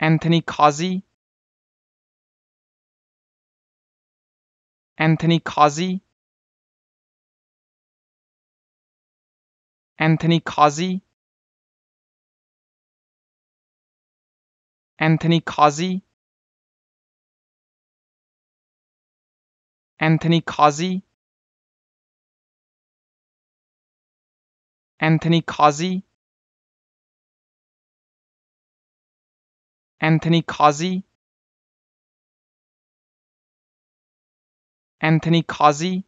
Anthony Causey Anthony Causey Anthony Causey Anthony Causey Anthony Causey Anthony Causey Anthony Causey, Anthony Causey,